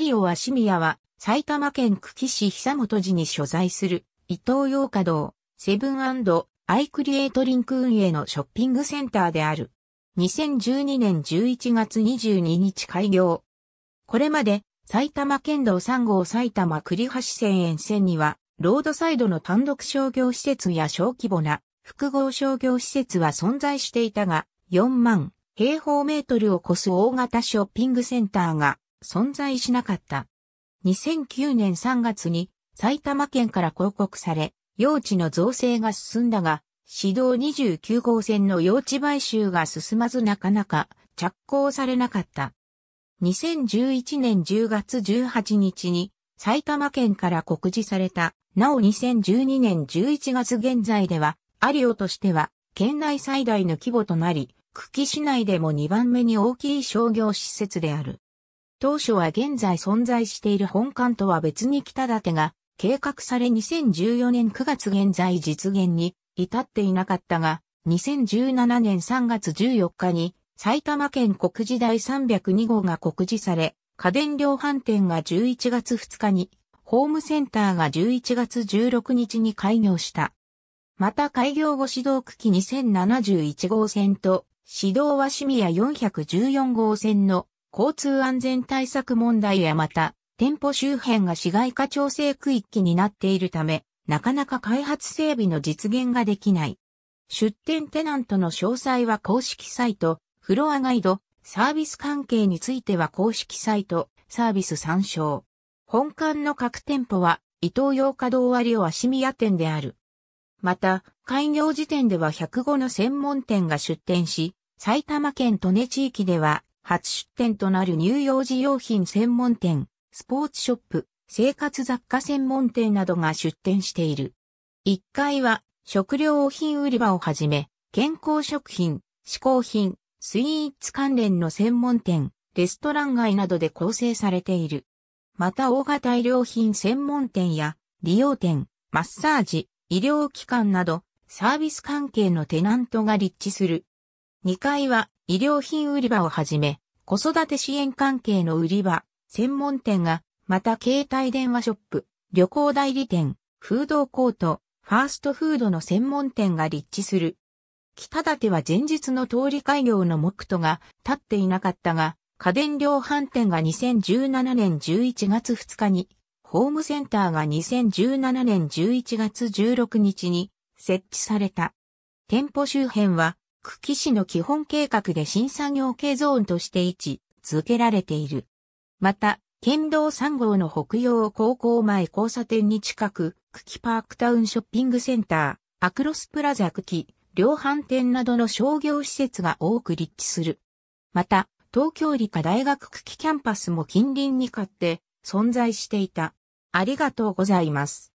有尾鷲宮は、埼玉県久喜市久本寺に所在する、伊東洋華堂、セブンアイクリエイトリンク運営のショッピングセンターである。2012年11月22日開業。これまで、埼玉県道3号埼玉栗橋線沿線には、ロードサイドの単独商業施設や小規模な複合商業施設は存在していたが、4万平方メートルを超す大型ショッピングセンターが存在しなかった。2009年3月に埼玉県から広告され、用地の造成が進んだが、市道29号線の用地買収が進まずなかなか着工されなかった。2011年10月18日に埼玉県から告示された、なお2012年11月現在では、アリオとしては県内最大の規模となり、久喜市内でも2番目に大きい商業施設である。当初は現在存在している本館とは別に北建が計画され2014年9月現在実現に至っていなかったが、2017年3月14日に埼玉県国時第302号が告示され、家電量販店が11月2日に、ホームセンターが11月16日に開業した。また開業後指導区期2071号線と、指導はシ宮414号線の交通安全対策問題やまた、店舗周辺が市街化調整区域になっているため、なかなか開発整備の実現ができない。出店テナントの詳細は公式サイト、フロアガイド、サービス関係については公式サイト、サービス参照。本館の各店舗は、伊東洋華堂割を足宮店である。また、開業時点では105の専門店が出店し、埼玉県利根地域では初出店となる乳幼児用品専門店、スポーツショップ、生活雑貨専門店などが出店している。1階は食料品売り場をはじめ、健康食品、嗜好品、スイーツ関連の専門店、レストラン街などで構成されている。また大型医療品専門店や利用店、マッサージ、医療機関などサービス関係のテナントが立地する2階は医療品売り場をはじめ、子育て支援関係の売り場、専門店が、また携帯電話ショップ、旅行代理店、フードコート、ファーストフードの専門店が立地する。北立は前日の通り開業の目途が立っていなかったが、家電量販店が2017年11月2日に、ホームセンターが2017年11月16日に設置された。店舗周辺は久喜市の基本計画で新産業系ゾーンとして位置づけられている。また、県道3号の北洋高校前交差点に近く、久喜パークタウンショッピングセンター、アクロスプラザ久喜、量販店などの商業施設が多く立地する。また、東京理科大学久喜キャンパスも近隣に買って存在していた。ありがとうございます。